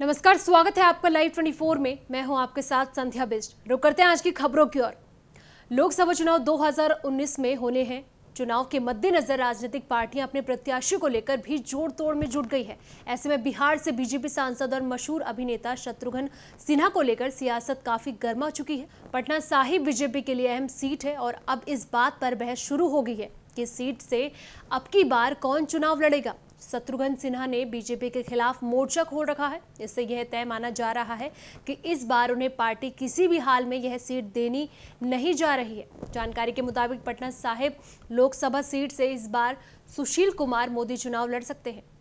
नमस्कार स्वागत है आपका लाइव 24 में मैं हूं आपके साथ संध्या बिस्ट रुक करते हैं आज की खबरों की ओर लोकसभा चुनाव 2019 में होने हैं चुनाव के मद्देनजर राजनीतिक पार्टियां अपने प्रत्याशी को लेकर भी जोड़ तोड़ में जुट गई है ऐसे में बिहार से बीजेपी सांसद और मशहूर अभिनेता शत्रुघ्न सिन्हा को लेकर सियासत काफी गर्मा चुकी है पटना साहिब बीजेपी के लिए अहम सीट है और अब इस बात पर बहस शुरू हो गई है कि सीट से अब की बार कौन चुनाव लड़ेगा शत्रुघ्न सिन्हा ने बीजेपी के खिलाफ मोर्चा खोल रखा है इससे यह तय माना जा रहा है कि इस बार उन्हें पार्टी किसी भी हाल में यह सीट देनी नहीं जा रही है जानकारी के मुताबिक पटना साहिब लोकसभा सीट से इस बार सुशील कुमार मोदी चुनाव लड़ सकते हैं